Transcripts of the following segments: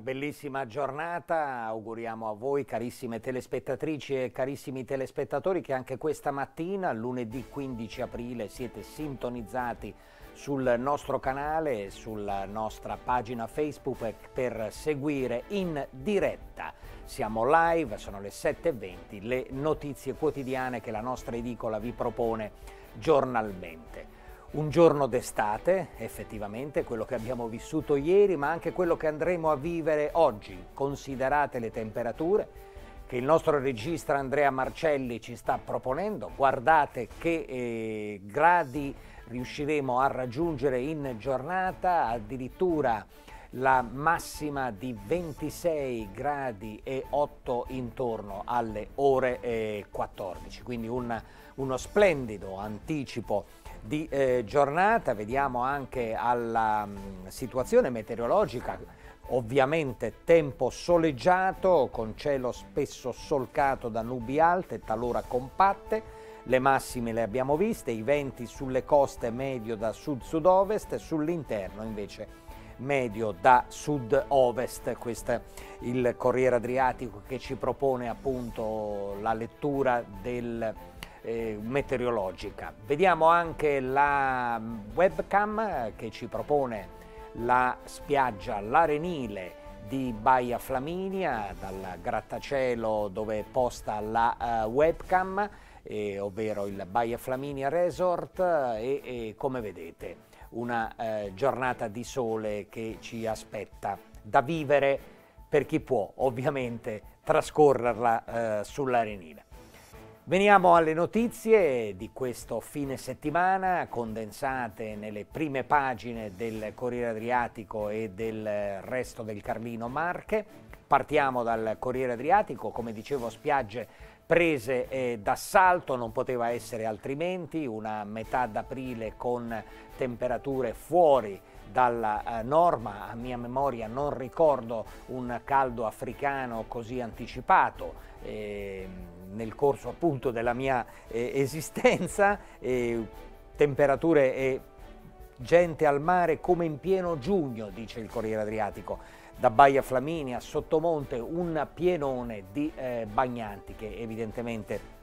Una bellissima giornata, auguriamo a voi carissime telespettatrici e carissimi telespettatori che anche questa mattina, lunedì 15 aprile, siete sintonizzati sul nostro canale e sulla nostra pagina Facebook per seguire in diretta. Siamo live, sono le 7.20, le notizie quotidiane che la nostra edicola vi propone giornalmente un giorno d'estate, effettivamente, quello che abbiamo vissuto ieri, ma anche quello che andremo a vivere oggi, considerate le temperature che il nostro regista Andrea Marcelli ci sta proponendo. Guardate che eh, gradi riusciremo a raggiungere in giornata, addirittura la massima di 26 gradi e 8 intorno alle ore 14, eh, quindi un, uno splendido anticipo di eh, giornata, vediamo anche alla mh, mm, situazione meteorologica, ovviamente tempo soleggiato con cielo spesso solcato da nubi alte, talora compatte, le massime le abbiamo viste, i venti sulle coste medio da sud-sud-ovest, sull'interno invece medio da sud-ovest. Questo è il Corriere Adriatico che ci propone appunto la lettura del eh, meteorologica. Vediamo anche la webcam eh, che ci propone la spiaggia L'Arenile di Baia Flaminia, dal grattacielo dove è posta la uh, webcam, eh, ovvero il Baia Flaminia Resort eh, e, e come vedete una eh, giornata di sole che ci aspetta da vivere per chi può ovviamente trascorrerla eh, sull'Arenile. Veniamo alle notizie di questo fine settimana, condensate nelle prime pagine del Corriere Adriatico e del resto del Carlino Marche. Partiamo dal Corriere Adriatico, come dicevo spiagge prese eh, d'assalto, non poteva essere altrimenti, una metà d'aprile con temperature fuori dalla eh, norma, a mia memoria non ricordo un caldo africano così anticipato. Eh, nel corso appunto della mia eh, esistenza, eh, temperature e gente al mare come in pieno giugno, dice il Corriere Adriatico. Da Baia Flaminia, Sottomonte un pienone di eh, bagnanti che evidentemente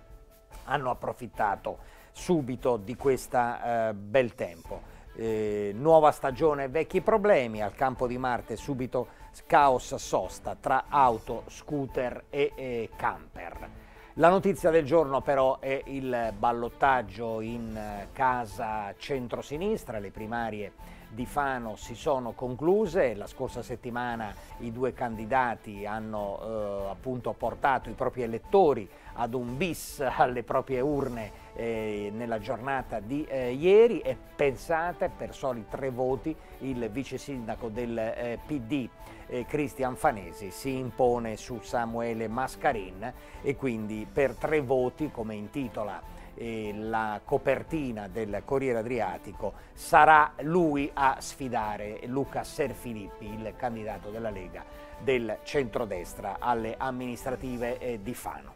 hanno approfittato subito di questo eh, bel tempo. Eh, nuova stagione, vecchi problemi, al campo di Marte subito caos sosta tra auto, scooter e eh, camper. La notizia del giorno però è il ballottaggio in eh, casa centrosinistra, le primarie di Fano si sono concluse, la scorsa settimana i due candidati hanno eh, appunto portato i propri elettori ad un bis alle proprie urne eh, nella giornata di eh, ieri e pensate per soli tre voti il vice sindaco del eh, PD eh, Cristian Fanesi si impone su Samuele Mascarin e quindi per tre voti, come intitola eh, la copertina del Corriere Adriatico, sarà lui a sfidare Luca Serfilippi, il candidato della Lega del centrodestra alle amministrative eh, di Fano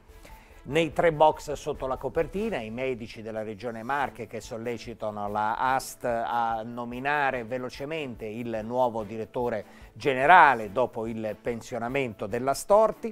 nei tre box sotto la copertina i medici della regione Marche che sollecitano la AST a nominare velocemente il nuovo direttore generale dopo il pensionamento della Storti.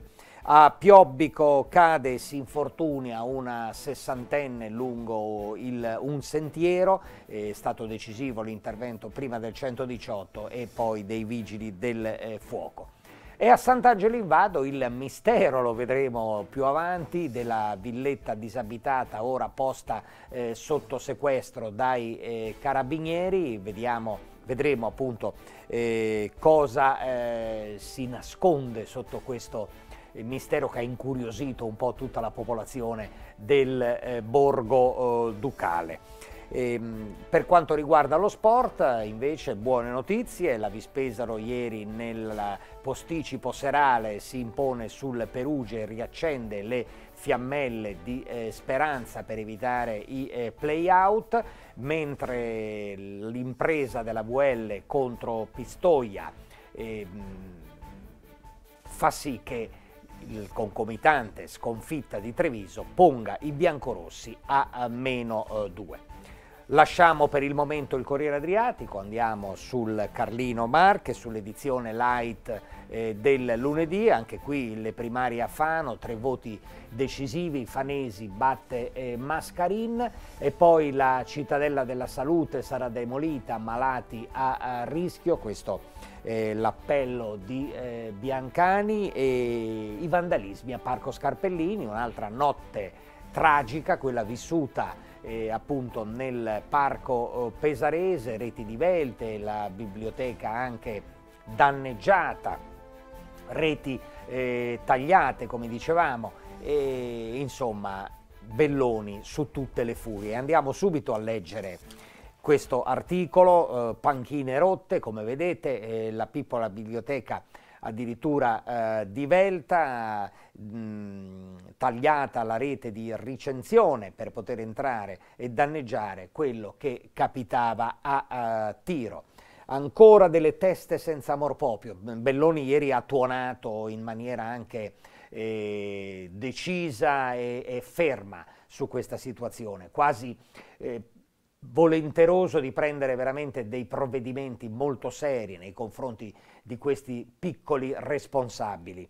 A Piobbico cade e si infortunia una sessantenne lungo il, un sentiero, è stato decisivo l'intervento prima del 118 e poi dei vigili del eh, fuoco. E a Sant'Angelo in Vado il mistero, lo vedremo più avanti, della villetta disabitata ora posta eh, sotto sequestro dai eh, carabinieri. Vediamo, vedremo appunto eh, cosa eh, si nasconde sotto questo eh, mistero che ha incuriosito un po' tutta la popolazione del eh, borgo ducale. E, ehm, per quanto riguarda lo sport, invece, buone notizie, la Vispesaro ieri nel posticipo serale si impone sul Perugia e riaccende le fiammelle di eh, speranza per evitare i eh, play-out, mentre l'impresa della VL contro Pistoia eh, fa sì che il concomitante sconfitta di Treviso ponga i biancorossi a, a meno 2. Eh, Lasciamo per il momento il Corriere Adriatico, andiamo sul Carlino Marche, sull'edizione light eh, del lunedì, anche qui le primarie a Fano, tre voti decisivi, Fanesi batte eh, Mascarin e poi la cittadella della salute sarà demolita, malati a, a rischio, questo eh, l'appello di eh, Biancani e i vandalismi a Parco Scarpellini, un'altra notte tragica, quella vissuta eh, appunto nel parco oh, pesarese, reti divelte, la biblioteca anche danneggiata, reti eh, tagliate come dicevamo, e, insomma Belloni su tutte le furie. Andiamo subito a leggere questo articolo, eh, panchine rotte come vedete, eh, la piccola biblioteca addirittura eh, divelta, mh, tagliata la rete di ricenzione per poter entrare e danneggiare quello che capitava a, a eh, tiro ancora delle teste senza amor proprio. Belloni ieri ha tuonato in maniera anche eh, decisa e, e, ferma su questa situazione, quasi eh, volenteroso di prendere veramente dei provvedimenti molto seri nei confronti di questi piccoli responsabili.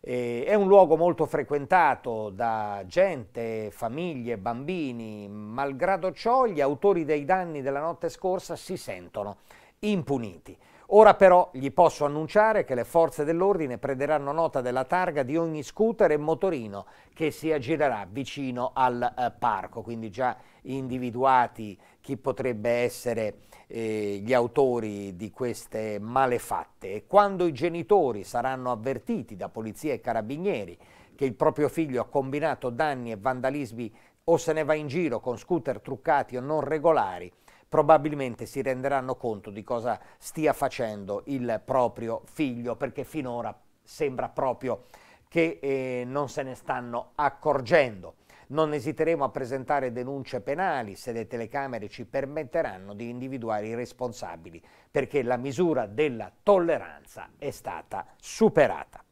Eh, è un luogo molto frequentato da gente, famiglie, bambini. Malgrado ciò, gli autori dei danni della notte scorsa si sentono impuniti. Ora però gli posso annunciare che le forze dell'ordine prenderanno nota della targa di ogni scooter e motorino che si aggirerà vicino al eh, parco, quindi già individuati chi potrebbe essere eh, gli autori di queste malefatte. E quando i genitori saranno avvertiti da polizia e carabinieri che il proprio figlio ha combinato danni e vandalismi o se ne va in giro con scooter truccati o non regolari, probabilmente si renderanno conto di cosa stia facendo il proprio figlio, perché finora sembra proprio che eh, non se ne stanno accorgendo. Non esiteremo a presentare denunce penali se le telecamere ci permetteranno di individuare i responsabili, perché la misura della tolleranza è stata superata.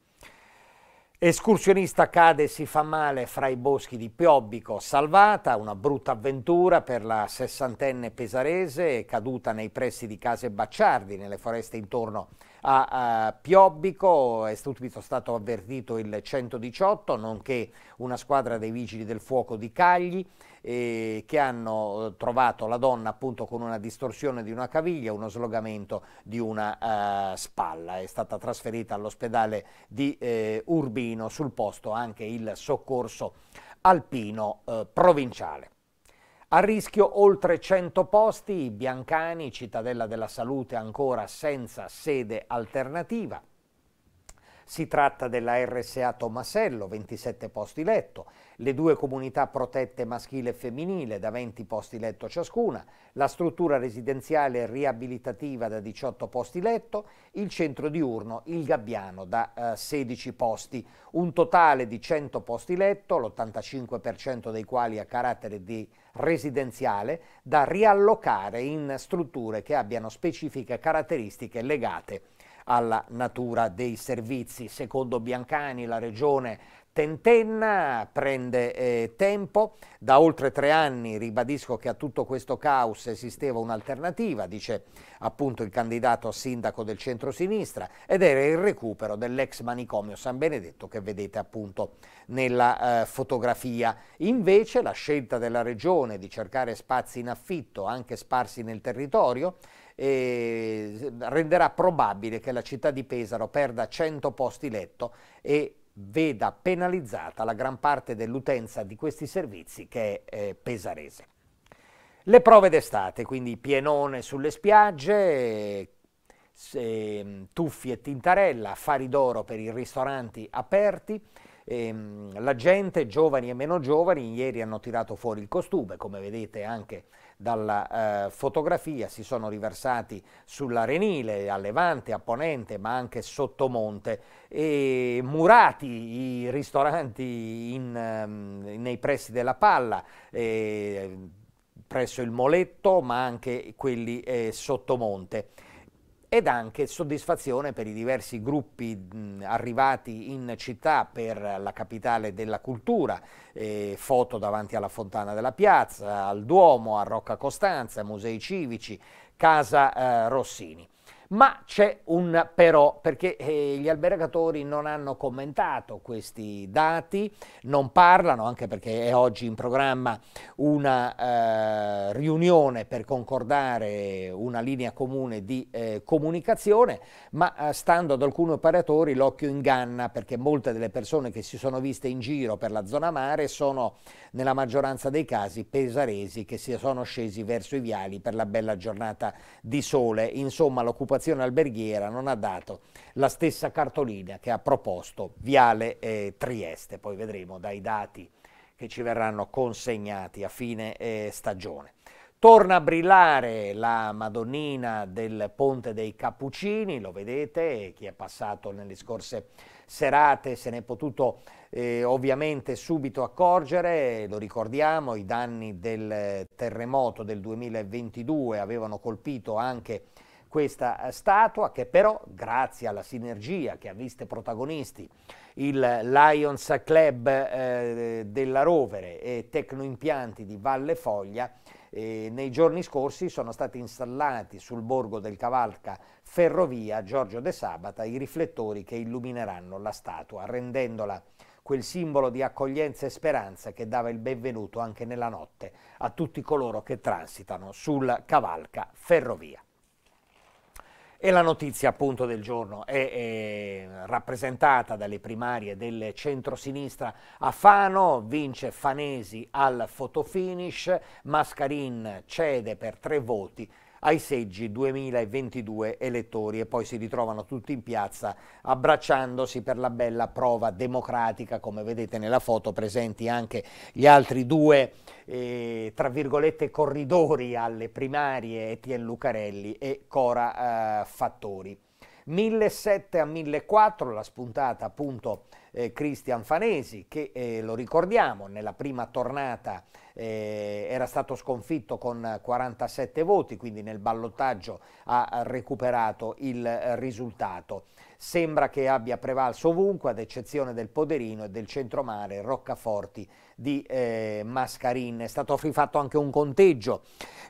Escursionista cade e si fa male fra i boschi di Piobbico, salvata, una brutta avventura per la sessantenne pesarese caduta nei pressi di case Bacciardi, nelle foreste intorno a, a Piobbico è subito stato avvertito il 118, nonché una squadra dei vigili del fuoco di Cagli eh, che hanno eh, trovato la donna appunto con una distorsione di una caviglia, uno slogamento di una eh, spalla. È stata trasferita all'ospedale di eh, Urbino, sul posto anche il soccorso alpino eh, provinciale. A rischio oltre 100 posti, Biancani, Cittadella della Salute ancora senza sede alternativa. Si tratta della RSA Tomasello, 27 posti letto, le due comunità protette maschile e femminile da 20 posti letto ciascuna, la struttura residenziale riabilitativa da 18 posti letto, il centro diurno Il Gabbiano da eh, 16 posti, un totale di 100 posti letto, l'85% dei quali a carattere di residenziale, da riallocare in strutture che abbiano specifiche caratteristiche legate alla natura dei servizi. Secondo Biancani la regione tentenna, prende eh, tempo, da oltre tre anni ribadisco che a tutto questo caos esisteva un'alternativa, dice appunto il candidato a sindaco del centro-sinistra, ed era il recupero dell'ex manicomio San Benedetto che vedete appunto nella eh, fotografia. Invece la scelta della regione di cercare spazi in affitto anche sparsi nel territorio eh, renderà probabile che la città di Pesaro perda 100 posti letto e veda penalizzata la gran parte dell'utenza di questi servizi che è eh, pesarese. Le prove d'estate, quindi pienone sulle spiagge, eh, tuffi e tintarella, affari d'oro per i ristoranti aperti, ehm, la gente, giovani e meno giovani, ieri hanno tirato fuori il costume, come vedete anche dalla eh, fotografia, si sono riversati sull'Arenile, a Levante, a Ponente, ma anche sottomonte, e murati i ristoranti in, ehm, nei pressi della Palla, eh, presso il Moletto, ma anche quelli eh, sottomonte ed anche soddisfazione per i diversi gruppi mh, arrivati in città per la capitale della cultura, eh, foto davanti alla Fontana della Piazza, al Duomo, a Rocca Costanza, musei civici, Casa eh, Rossini. Ma c'è un però, perché eh, gli albergatori non hanno commentato questi dati, non parlano, anche perché è oggi in programma una eh, riunione per concordare una linea comune di eh, comunicazione, ma eh, stando ad alcuni operatori l'occhio inganna, perché molte delle persone che si sono viste in giro per la zona mare sono, nella maggioranza dei casi, pesaresi che si sono scesi verso i viali per la bella giornata di sole. Insomma, l'occupazione amministrazione alberghiera non ha dato la stessa cartolina che ha proposto Viale eh, Trieste, poi vedremo dai dati che ci verranno consegnati a fine eh, stagione. Torna a brillare la Madonnina del Ponte dei Cappuccini, lo vedete, chi è passato nelle scorse serate se ne è potuto eh, ovviamente subito accorgere, lo ricordiamo, i danni del eh, terremoto del 2022 avevano colpito anche questa eh, statua che però, grazie alla sinergia che ha visto protagonisti il Lions Club eh, della Rovere e Tecnoimpianti di Valle Foglia, eh, nei giorni scorsi sono stati installati sul borgo del Cavalca Ferrovia Giorgio De Sabata i riflettori che illumineranno la statua, rendendola quel simbolo di accoglienza e speranza che dava il benvenuto anche nella notte a tutti coloro che transitano sulla Cavalca Ferrovia. E la notizia appunto del giorno è, è rappresentata dalle primarie del centro-sinistra a Fano, vince Fanesi al fotofinish, Mascarin cede per tre voti ai seggi 2022 elettori e poi si ritrovano tutti in piazza abbracciandosi per la bella prova democratica, come vedete nella foto presenti anche gli altri due eh, tra virgolette corridori alle primarie Etienne Lucarelli e Cora eh, Fattori. 1700 a 1400 la spuntata appunto eh, Christian Fanesi che eh, lo ricordiamo nella prima tornata eh, era stato sconfitto con 47 voti, quindi nel ballottaggio ha recuperato il risultato. Sembra che abbia prevalso ovunque, ad eccezione del Poderino e del Centromare Roccaforti di eh, Mascarin. È stato rifatto anche un conteggio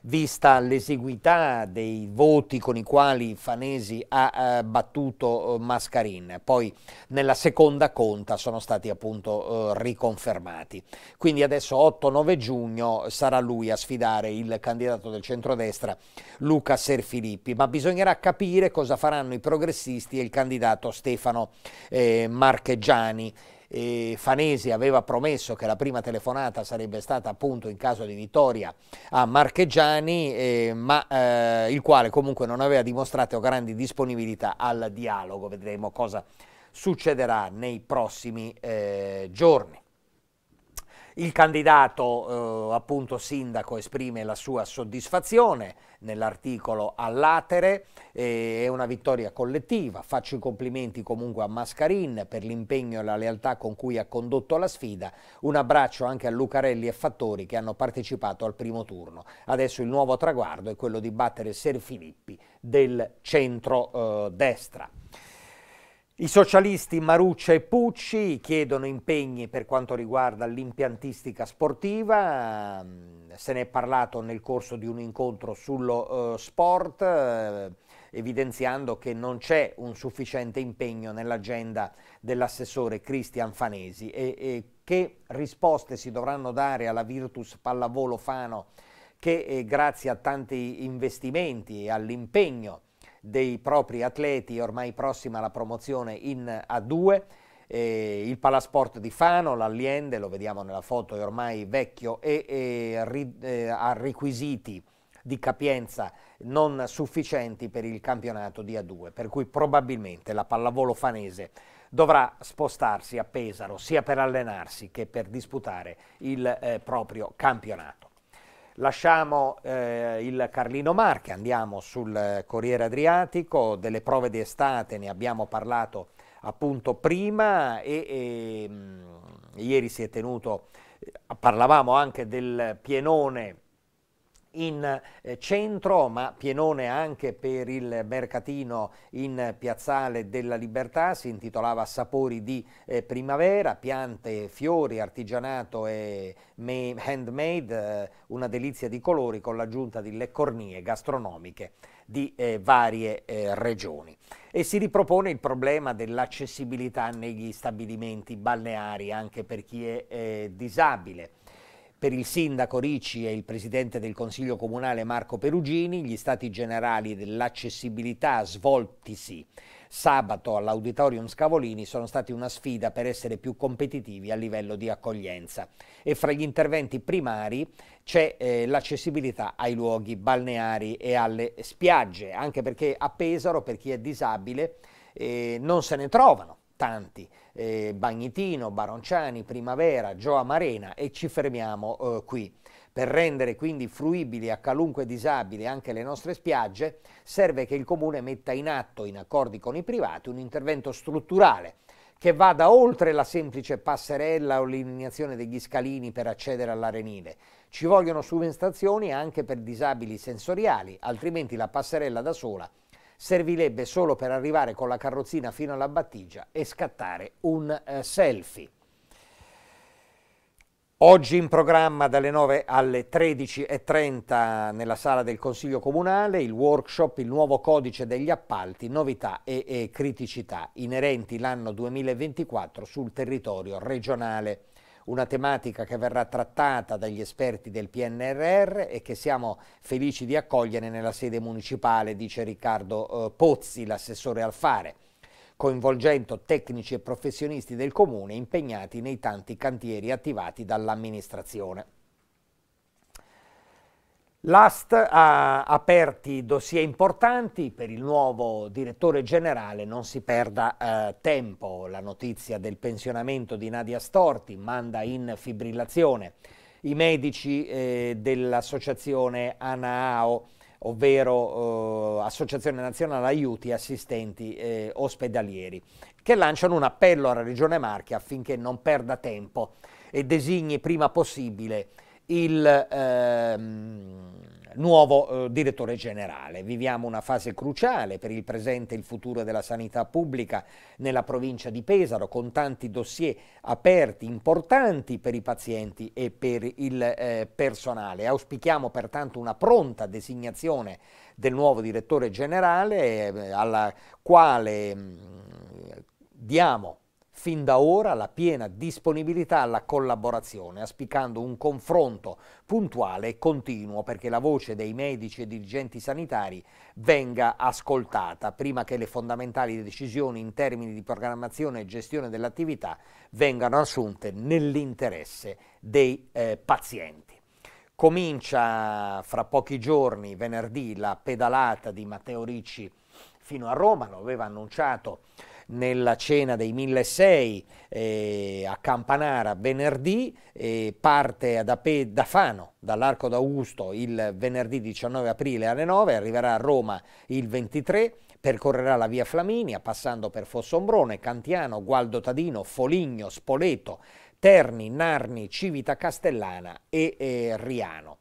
vista l'esiguità dei voti con i quali Fanesi ha eh, battuto eh, Mascarin. Poi nella seconda conta sono stati appunto eh, riconfermati. Quindi adesso 8-9 giugno sarà lui a sfidare il candidato del centrodestra Luca Serfilippi, ma bisognerà capire cosa faranno i progressisti e il candidato Stefano eh, Marchegiani eh, Fanesi aveva promesso che la prima telefonata sarebbe stata appunto in caso di vittoria a Marchegiani, eh, ma eh, il quale comunque non aveva dimostrato grandi disponibilità al dialogo. Vedremo cosa succederà nei prossimi eh, giorni. Il candidato eh, appunto sindaco esprime la sua soddisfazione nell'articolo all'atere, eh, è una vittoria collettiva, faccio i complimenti comunque a Mascarin per l'impegno e la lealtà con cui ha condotto la sfida, un abbraccio anche a Lucarelli e Fattori che hanno partecipato al primo turno. Adesso il nuovo traguardo è quello di battere Ser Filippi del centro-destra. Eh, i socialisti Maruccia e Pucci chiedono impegni per quanto riguarda l'impiantistica sportiva, mm, se ne è parlato nel corso di un incontro sullo eh, sport, eh, evidenziando che non c'è un sufficiente impegno nell'agenda dell'assessore Cristian Fanesi e, che risposte si dovranno dare alla Virtus Pallavolo Fano che eh, grazie a tanti investimenti e all'impegno dei propri atleti ormai prossima alla promozione in A2. Eh, il Palasport di Fano, l'Alliende, lo vediamo nella foto, è ormai vecchio e, e ri, eh, ha requisiti di capienza non sufficienti per il campionato di A2, per cui probabilmente la pallavolo fanese dovrà spostarsi a Pesaro sia per allenarsi che per disputare il eh, proprio campionato. Lasciamo eh, il Carlino Marche, andiamo sul eh, Corriere Adriatico, delle prove di estate ne abbiamo parlato appunto prima e, e mh, mm, ieri si è tenuto, eh, parlavamo anche del pienone in eh, centro, ma pienone anche per il mercatino in Piazzale della Libertà, si intitolava Sapori di eh, primavera, piante, fiori, artigianato e handmade, eh, una delizia di colori con l'aggiunta di le cornie gastronomiche di eh, varie regioni e si ripropone il problema dell'accessibilità negli stabilimenti balneari anche per chi è disabile. Per il sindaco Ricci e il presidente del Consiglio Comunale Marco Perugini, gli stati generali dell'accessibilità svoltisi sabato all'Auditorium Scavolini sono stati una sfida per essere più competitivi a livello di accoglienza. E fra gli interventi primari c'è eh, l'accessibilità ai luoghi balneari e alle spiagge, anche perché a Pesaro, per chi è disabile, eh, non se ne trovano tanti eh, Bagnitino, Baronciani, Primavera, Gioa Marena e ci fermiamo eh, qui. Per rendere quindi fruibili a qualunque disabile anche le nostre spiagge serve che il Comune metta in atto, in accordi con i privati, un intervento strutturale che vada oltre la semplice passerella o l'eliminazione degli scalini per accedere all'arenile. Ci vogliono subestazioni anche per disabili sensoriali, altrimenti la passerella da sola servirebbe solo per arrivare con la carrozzina fino alla battigia e scattare un eh, selfie. Oggi in programma dalle 9 alle 13.30 nella sala del Consiglio Comunale il workshop Il nuovo codice degli appalti, novità e, e criticità inerenti l'anno 2024 sul territorio regionale una tematica che verrà trattata dagli esperti del PNRR e che siamo felici di accogliere nella sede municipale, dice Riccardo eh, Pozzi, l'assessore al fare coinvolgendo tecnici e professionisti del comune impegnati nei tanti cantieri attivati dall'amministrazione. L'AST ha aperti dossier importanti, per il nuovo direttore generale non si perda eh, tempo, la notizia del pensionamento di Nadia Storti manda in fibrillazione i medici eh, dell'associazione ANAAO, ovvero eh, Associazione Nazionale Aiuti Assistenti eh, Ospedalieri, che lanciano un appello alla Regione Marche affinché non perda tempo e designi prima possibile il eh, nuovo eh, direttore generale. Viviamo una fase cruciale per il presente e il futuro della sanità pubblica nella provincia di Pesaro, con tanti dossier aperti, importanti per i pazienti e per il eh, personale. Auspichiamo pertanto una pronta designazione del nuovo direttore generale eh, alla quale mh, mm, diamo fin da ora la piena disponibilità alla collaborazione, aspicando un confronto puntuale e continuo perché la voce dei medici e dirigenti sanitari venga ascoltata prima che le fondamentali decisioni in termini di programmazione e gestione dell'attività vengano assunte nell'interesse dei eh, pazienti. Comincia fra pochi giorni, venerdì, la pedalata di Matteo Ricci fino a Roma, lo aveva annunciato nella cena dei 1.600 eh, a Campanara venerdì, eh, parte da, Pe- da Fano, dall'Arco d'Augusto il venerdì 19 aprile alle 9, arriverà a Roma il 23 percorrerà la via Flaminia passando per Fossombrone, Cantiano, Gualdo Tadino, Foligno, Spoleto, Terni, Narni, Civita Castellana e, e eh, Riano.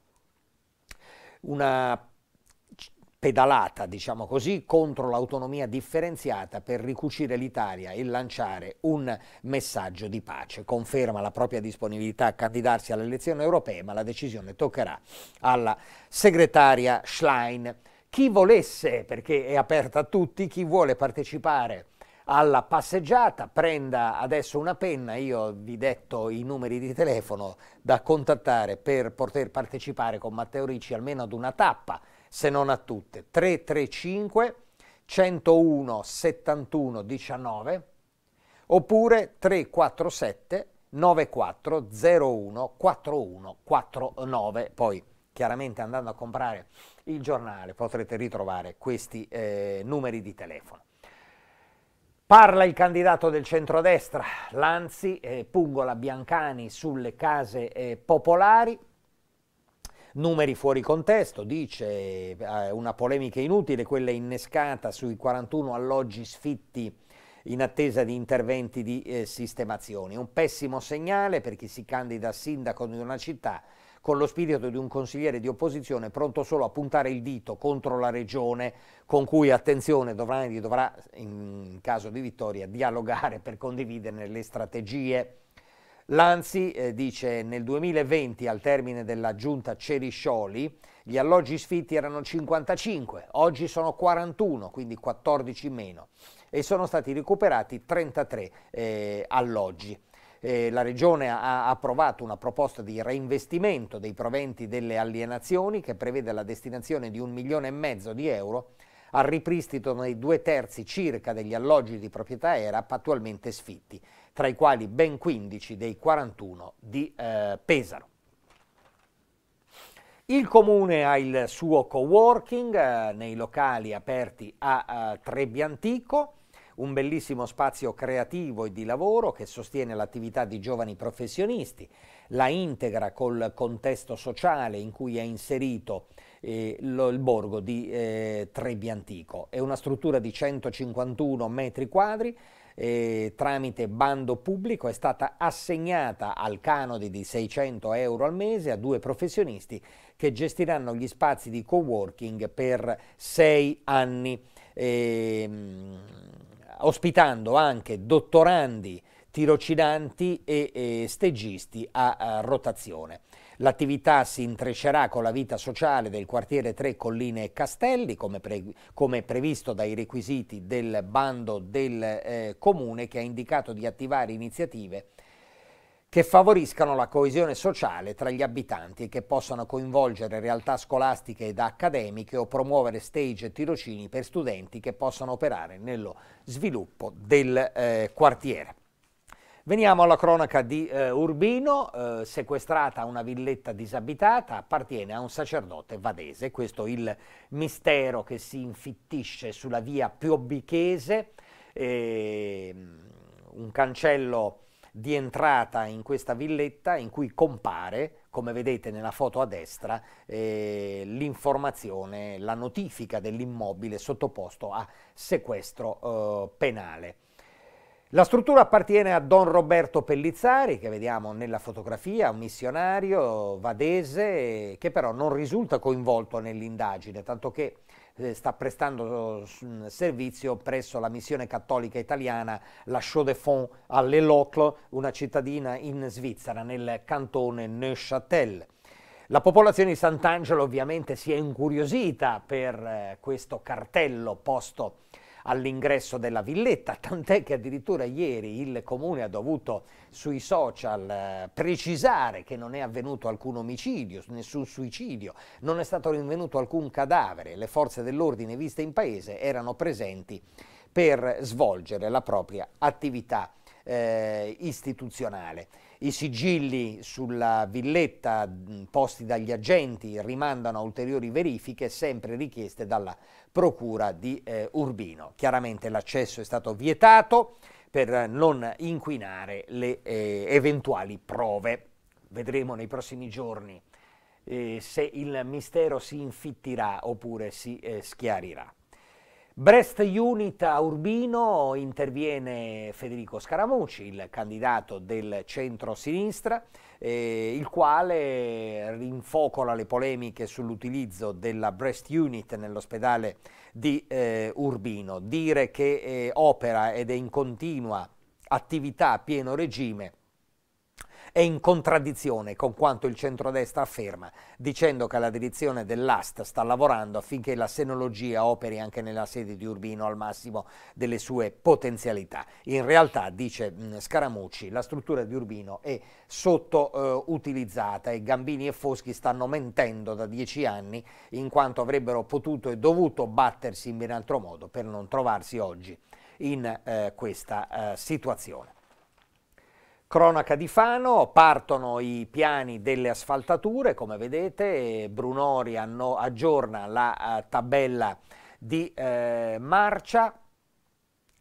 Una pedalata, diciamo così, contro l'autonomia differenziata per ricucire l'Italia e lanciare un messaggio di pace. Conferma la propria disponibilità a candidarsi alle elezioni europee, ma la decisione toccherà alla segretaria Schlein. Chi volesse, perché è aperta a tutti, chi vuole partecipare alla passeggiata, prenda adesso una penna, io vi detto i numeri di telefono da contattare per poter partecipare con Matteo Ricci almeno ad una tappa se non a tutte. 335 101 71 19 oppure 347 9401 4149. Poi chiaramente andando a comprare il giornale potrete ritrovare questi eh, numeri di telefono. Parla il candidato del centrodestra, Lanzi, eh, Pungola Biancani sulle case eh, popolari. Numeri fuori contesto, dice eh, una polemica inutile, quella innescata sui 41 alloggi sfitti in attesa di interventi di eh, sistemazione. Un pessimo segnale per chi si candida a sindaco di una città con lo spirito di un consigliere di opposizione pronto solo a puntare il dito contro la regione con cui, attenzione, Dovrani dovrà, in caso di vittoria, dialogare per condividerne le strategie. L'ANSI eh, dice nel 2020 al termine della giunta Ceriscioli gli alloggi sfitti erano 55, oggi sono 41, quindi 14 in meno e sono stati recuperati 33 eh, alloggi. Eh, la Regione ha approvato una proposta di reinvestimento dei proventi delle alienazioni che prevede la destinazione di un milione e mezzo di euro al ripristino dei due terzi circa degli alloggi di proprietà ERAP attualmente sfitti tra i quali ben 15 dei 41 di eh, Pesaro. Il comune ha il suo coworking eh, nei locali aperti a eh, Trebbiantico, un bellissimo spazio creativo e di lavoro che sostiene l'attività di giovani professionisti, la integra col contesto sociale in cui è inserito eh, lo, il borgo di eh, Trebbiantico. È una struttura di 151 metri quadri eh, tramite bando pubblico è stata assegnata al canone di 600 euro al mese a due professionisti che gestiranno gli spazi di coworking per sei anni, eh, ospitando anche dottorandi, tirocinanti e, e stegisti a, a rotazione. L'attività si intreccerà con la vita sociale del quartiere Tre Colline e Castelli, come, pre come previsto dai requisiti del bando del eh, Comune che ha indicato di attivare iniziative che favoriscano la coesione sociale tra gli abitanti e che possano coinvolgere realtà scolastiche ed accademiche o promuovere stage e tirocini per studenti che possano operare nello sviluppo del eh, quartiere. Veniamo alla cronaca di eh, Urbino, eh, sequestrata una villetta disabitata, appartiene a un sacerdote vadese, questo è il mistero che si infittisce sulla via Piobbichese, eh, un cancello di entrata in questa villetta in cui compare, come vedete nella foto a destra, eh, l'informazione, la notifica dell'immobile sottoposto a sequestro eh, penale. La struttura appartiene a Don Roberto Pellizzari, che vediamo nella fotografia, un missionario vadese che però non risulta coinvolto nell'indagine, tanto che eh, sta prestando mm, servizio presso la missione cattolica italiana La Chaux de Fonds a Leloclo, una cittadina in Svizzera, nel cantone Neuchâtel. La popolazione di Sant'Angelo ovviamente si è incuriosita per eh, questo cartello posto all'ingresso della villetta, tant'è che addirittura ieri il comune ha dovuto sui social eh, precisare che non è avvenuto alcun omicidio, nessun suicidio, non è stato rinvenuto alcun cadavere, le forze dell'ordine viste in paese erano presenti per svolgere la propria attività eh, istituzionale. I sigilli sulla villetta posti dagli agenti rimandano a ulteriori verifiche sempre richieste dalla procura di eh, Urbino. Chiaramente l'accesso è stato vietato per non inquinare le eh, eventuali prove. Vedremo nei prossimi giorni eh, se il mistero si infittirà oppure si eh, schiarirà. Brest a Urbino interviene Federico Scaramucci, il candidato del centro-sinistra, eh, il quale rinfocola le polemiche sull'utilizzo della Brest Unit nell'ospedale di eh, Urbino. Dire che eh, opera ed è in continua attività a pieno regime è in contraddizione con quanto il centrodestra afferma, dicendo che la direzione dell'AST sta lavorando affinché la senologia operi anche nella sede di Urbino al massimo delle sue potenzialità. In realtà, dice mm, Scaramucci, la struttura di Urbino è sottoutilizzata eh, e Gambini e Foschi stanno mentendo da dieci anni in quanto avrebbero potuto e dovuto battersi in ben altro modo per non trovarsi oggi in eh, questa eh, situazione. Cronaca di Fano, partono i piani delle asfaltature, come vedete, Brunori hanno, aggiorna la uh, tabella di uh, marcia.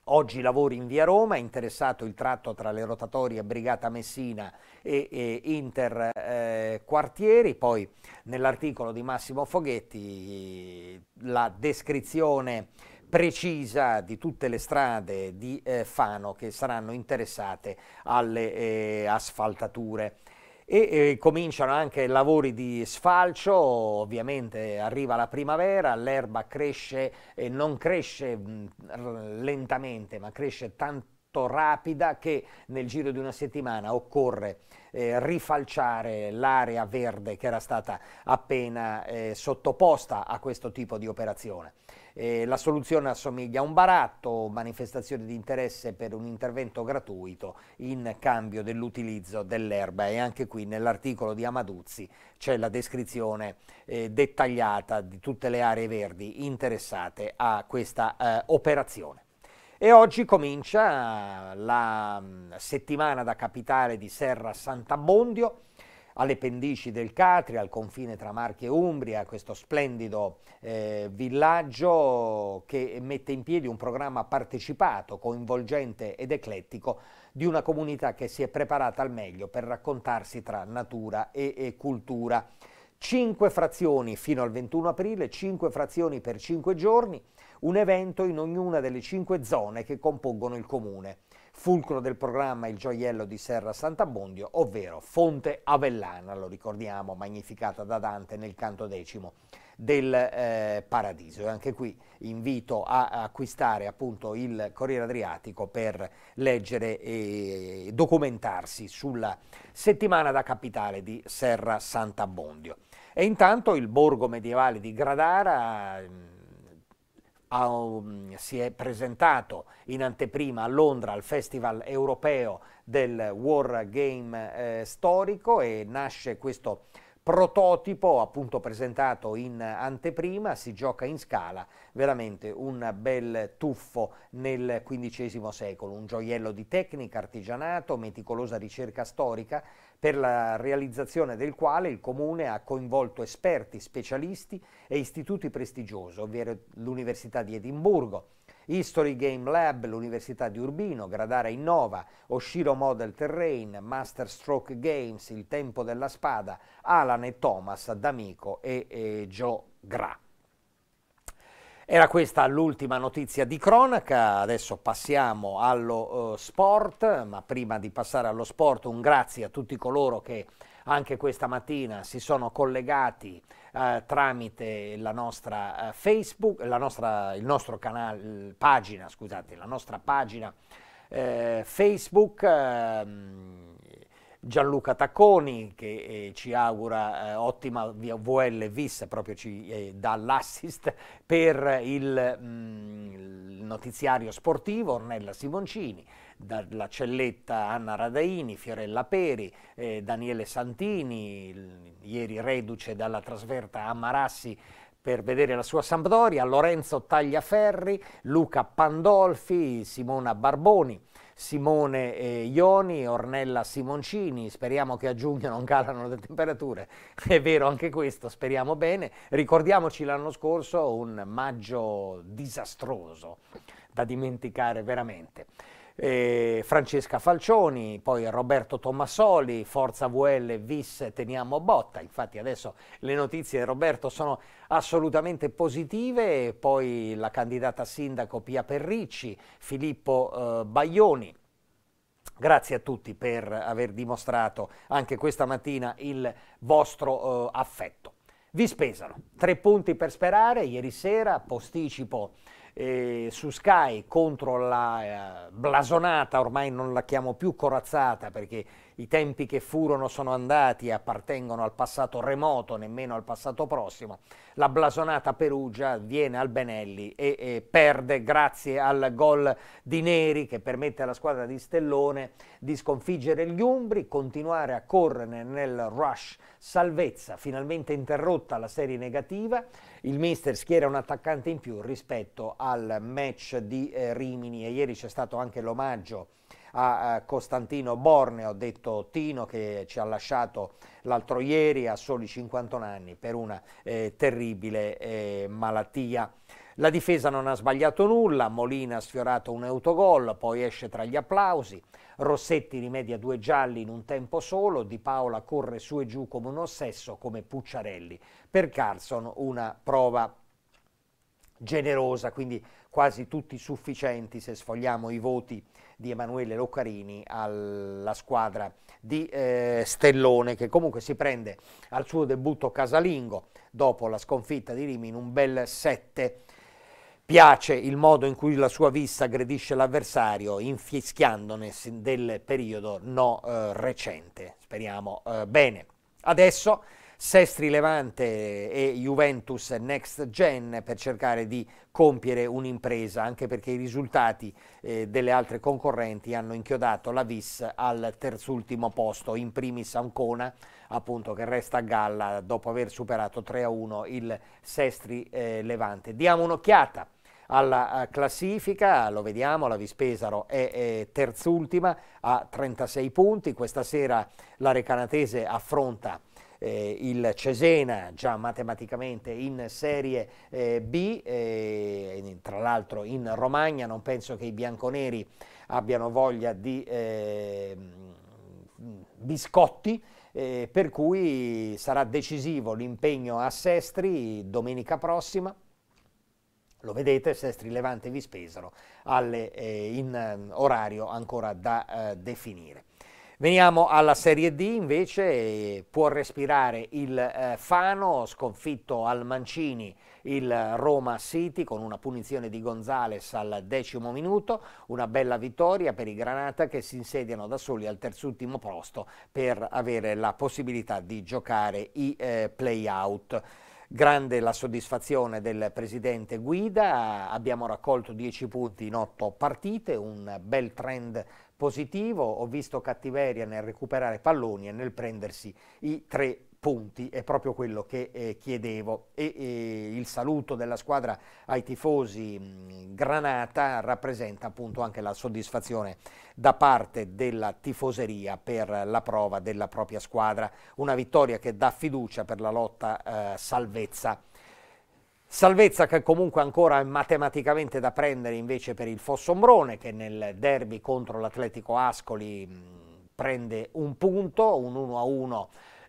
Oggi lavori in via Roma, è interessato il tratto tra le rotatorie Brigata Messina e, e Inter eh, Quartieri, poi nell'articolo di Massimo Foghetti la descrizione precisa di tutte le strade di eh, Fano che saranno interessate alle eh, asfaltature. E, e eh, cominciano anche lavori di sfalcio, ovviamente arriva la primavera, l'erba cresce, eh, non cresce mh, lentamente, ma cresce tanto molto rapida che nel giro di una settimana occorre eh, rifalciare l'area verde che era stata appena eh, sottoposta a questo tipo di operazione. Eh, la soluzione assomiglia a un baratto, manifestazione di interesse per un intervento gratuito in cambio dell'utilizzo dell'erba e anche qui nell'articolo di Amaduzzi c'è la descrizione eh, dettagliata di tutte le aree verdi interessate a questa eh, operazione. E oggi comincia la mm, settimana da capitale di Serra Sant'Abbondio, alle pendici del Catri, al confine tra Marche e Umbria, questo splendido eh, villaggio che mette in piedi un programma partecipato, coinvolgente ed eclettico di una comunità che si è preparata al meglio per raccontarsi tra natura e, e cultura. Cinque frazioni fino al 21 aprile, cinque frazioni per cinque giorni, un evento in ognuna delle cinque zone che compongono il comune. Fulcro del programma il gioiello di Serra Sant'Abbondio, ovvero Fonte Avellana, lo ricordiamo, magnificata da Dante nel canto decimo del eh, Paradiso. E anche qui invito a, acquistare appunto il Corriere Adriatico per leggere e documentarsi sulla settimana da capitale di Serra Sant'Abbondio. E intanto il borgo medievale di Gradara mm, ha, um, si è presentato in anteprima a Londra al Festival europeo del War Game eh, storico e nasce questo prototipo appunto presentato in anteprima, si gioca in scala, veramente un bel tuffo nel XV secolo, un gioiello di tecnica, artigianato, meticolosa ricerca storica per la realizzazione del quale il Comune ha coinvolto esperti, specialisti e istituti prestigiosi, ovvero l'Università di Edimburgo, History Game Lab, l'Università di Urbino, Gradara Innova, Oshiro Model Terrain, Master Stroke Games, Il Tempo della Spada, Alan e Thomas, D'Amico e, e Joe Gra. Era questa l'ultima notizia di cronaca, adesso passiamo allo uh, sport, ma prima di passare allo sport un grazie a tutti coloro che anche questa mattina si sono collegati eh, tramite la nostra eh, Facebook, la nostra, il nostro canale, pagina, scusate, la nostra pagina eh, Facebook. Mh, ehm, Gianluca Tacconi che eh, ci augura eh, ottima VL VIS, proprio ci eh, dà l'assist per il, mh, mm, il, notiziario sportivo, Ornella Simoncini, dalla Celletta Anna Radaini, Fiorella Peri, eh, Daniele Santini, il, ieri reduce dalla trasferta a Marassi per vedere la sua Sampdoria, Lorenzo Tagliaferri, Luca Pandolfi, Simona Barboni, Simone Ioni, Ornella Simoncini, speriamo che a giugno non calano le temperature, è vero anche questo, speriamo bene. Ricordiamoci l'anno scorso un maggio disastroso, da dimenticare veramente eh, Francesca Falcioni, poi Roberto Tommasoli, Forza VL, Vis, teniamo botta, infatti adesso le notizie di Roberto sono assolutamente positive, poi la candidata sindaco Pia Perricci, Filippo eh, Baglioni, Grazie a tutti per aver dimostrato anche questa mattina il vostro eh, affetto. Vi spesano tre punti per sperare, ieri sera posticipo eh, su Sky contro la eh, blasonata, ormai non la chiamo più corazzata perché i tempi che furono sono andati e appartengono al passato remoto, nemmeno al passato prossimo, la blasonata Perugia viene al Benelli e, e perde grazie al gol di Neri che permette alla squadra di Stellone di sconfiggere gli Umbri, continuare a correre nel rush salvezza, finalmente interrotta la serie negativa, il mister schiera un attaccante in più rispetto al match di eh, Rimini e ieri c'è stato anche l'omaggio a eh, Costantino Borneo, detto Tino, che ci ha lasciato l'altro ieri a soli 51 anni per una eh, terribile eh, malattia. La difesa non ha sbagliato nulla, Molina ha sfiorato un autogol, poi esce tra gli applausi, Rossetti rimedia due gialli in un tempo solo, Di Paola corre su e giù come un ossesso, come Pucciarelli. Per Carson una prova generosa, quindi quasi tutti sufficienti se sfogliamo i voti di Emanuele Loccarini alla squadra di eh, Stellone che comunque si prende al suo debutto casalingo dopo la sconfitta di Rimini un bel 7 piace il modo in cui la sua vista aggredisce l'avversario infischiandone del periodo no eh, recente speriamo eh, bene adesso Sestri Levante e Juventus Next Gen per cercare di compiere un'impresa, anche perché i risultati eh, delle altre concorrenti hanno inchiodato la Vis al terzultimo posto, in primis Ancona, appunto che resta a galla dopo aver superato 3-1 il Sestri eh, Levante. Diamo un'occhiata alla eh, classifica, lo vediamo, la Vispesaro è, è, terzultima a 36 punti, questa sera la Recanatese affronta eh, il Cesena già matematicamente in Serie eh, B, eh, tra l'altro in Romagna, non penso che i bianconeri abbiano voglia di ehm, biscotti. Eh, per cui sarà decisivo l'impegno a Sestri domenica prossima lo vedete, Sestri Levante vi spesero alle, eh, in ehm, orario ancora da uh, definire. Veniamo alla Serie D invece, può respirare il eh, Fano, sconfitto al Mancini il Roma City con una punizione di Gonzales al decimo minuto, una bella vittoria per i Granata che si insediano da soli al terzultimo posto per avere la possibilità di giocare i eh, play-out. Grande la soddisfazione del presidente Guida, abbiamo raccolto 10 punti in 8 partite, un bel trend positivo, ho visto cattiveria nel recuperare palloni e nel prendersi i tre punti, è proprio quello che eh, chiedevo. E, e, il saluto della squadra ai tifosi mh, mm, Granata rappresenta appunto anche la soddisfazione da parte della tifoseria per la prova della propria squadra, una vittoria che dà fiducia per la lotta eh, salvezza Salvezza che comunque ancora è matematicamente da prendere invece per il Fossombrone che nel derby contro l'Atletico Ascoli prende un punto, un 1-1 a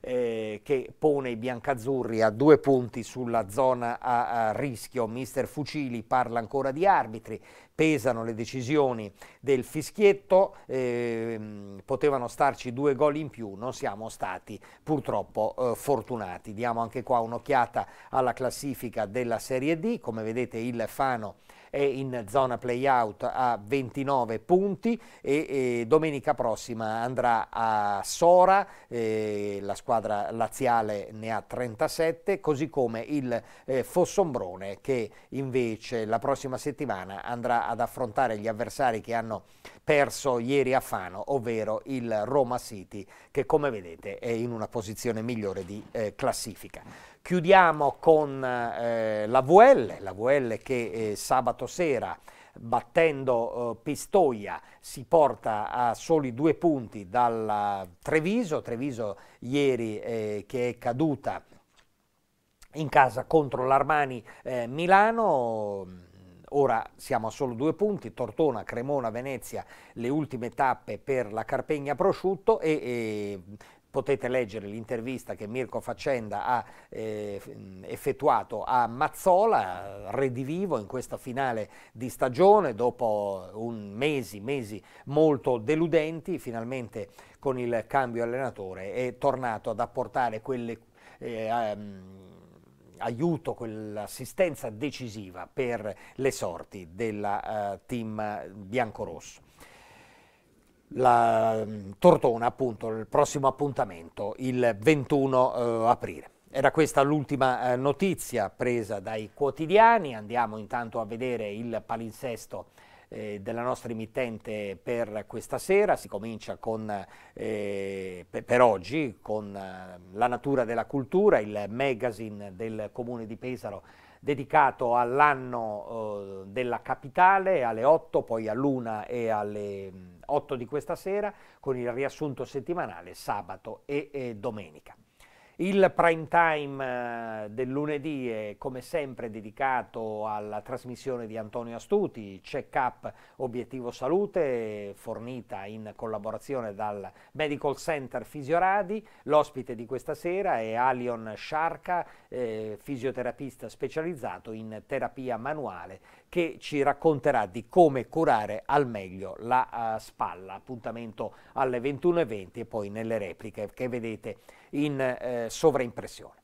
eh, che pone i biancazzurri a due punti sulla zona a, a rischio. Mister Fucili parla ancora di arbitri, pesano le decisioni del fischietto, eh, potevano starci due gol in più, non siamo stati purtroppo eh, fortunati. Diamo anche qua un'occhiata alla classifica della Serie D, come vedete il Fano è in zona playout a 29 punti e, e domenica prossima andrà a Sora, eh, la squadra laziale ne ha 37, così come il eh, Fossombrone che invece la prossima settimana andrà ad affrontare gli avversari che hanno perso ieri a Fano, ovvero il Roma City che come vedete è in una posizione migliore di eh, classifica. Chiudiamo con eh, la VL, la VL che eh, sabato sera battendo eh, Pistoia si porta a soli due punti dal Treviso, Treviso ieri eh, che è caduta in casa contro l'Armani eh, Milano ora siamo a solo due punti, Tortona, Cremona, Venezia, le ultime tappe per la Carpegna Prosciutto e, e potete leggere l'intervista che Mirko Faccenda ha eh, effettuato a Mazzola, redivivo in questa finale di stagione, dopo mesi, mesi molto deludenti, finalmente con il cambio allenatore è tornato ad apportare quelle... Eh, um, aiuto, quell'assistenza decisiva per le sorti del uh, eh, team biancorosso la mm, Tortona, appunto, il prossimo appuntamento il 21 eh, aprile. Era questa l'ultima eh, notizia presa dai quotidiani, andiamo intanto a vedere il palinsesto eh, della nostra emittente per questa sera, si comincia con, eh, per oggi con eh, La natura della cultura, il magazine del comune di Pesaro dedicato all'anno eh, della capitale alle 8, poi all'una e alle mm, 8 di questa sera con il riassunto settimanale sabato e, e domenica. Il prime time eh, del lunedì è come sempre dedicato alla trasmissione di Antonio Astuti, check up obiettivo salute fornita in collaborazione dal Medical Center Fisioradi. L'ospite di questa sera è Alion Sciarca, eh, fisioterapista specializzato in terapia manuale che ci racconterà di come curare al meglio la uh, spalla. Appuntamento alle 21.20 e poi nelle repliche che vedete in uh, sovraimpressione.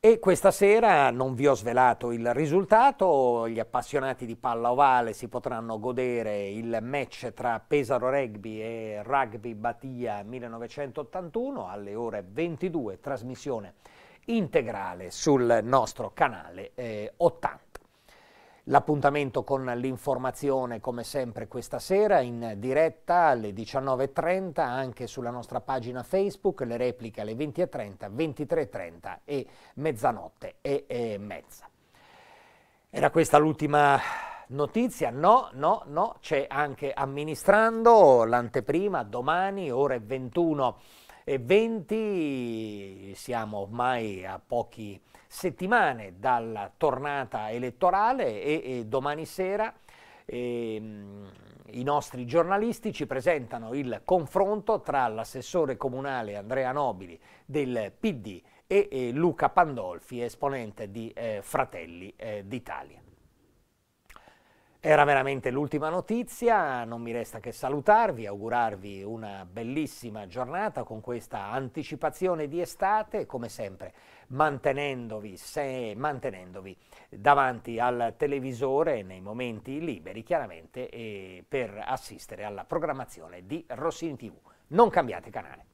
E questa sera non vi ho svelato il risultato, gli appassionati di palla ovale si potranno godere il match tra Pesaro Rugby e Rugby Batia 1981 alle ore 22, trasmissione integrale sul nostro canale eh, 80. L'appuntamento con l'informazione come sempre questa sera in diretta alle 19.30 anche sulla nostra pagina Facebook, le repliche alle 20.30, 23.30 e mezzanotte e, e mezza. Era questa l'ultima notizia? No, no, no, c'è anche amministrando l'anteprima domani ore 21 e 20, siamo ormai a pochi settimane dalla tornata elettorale e, e domani sera e, ehm, mh, i nostri giornalisti ci presentano il confronto tra l'assessore comunale Andrea Nobili del PD e, e Luca Pandolfi, esponente di eh, Fratelli eh, d'Italia. Era veramente l'ultima notizia, non mi resta che salutarvi, augurarvi una bellissima giornata con questa anticipazione di estate, come sempre mantenendovi, se, mantenendovi davanti al televisore nei momenti liberi, chiaramente, per assistere alla programmazione di Rossini TV. Non cambiate canale.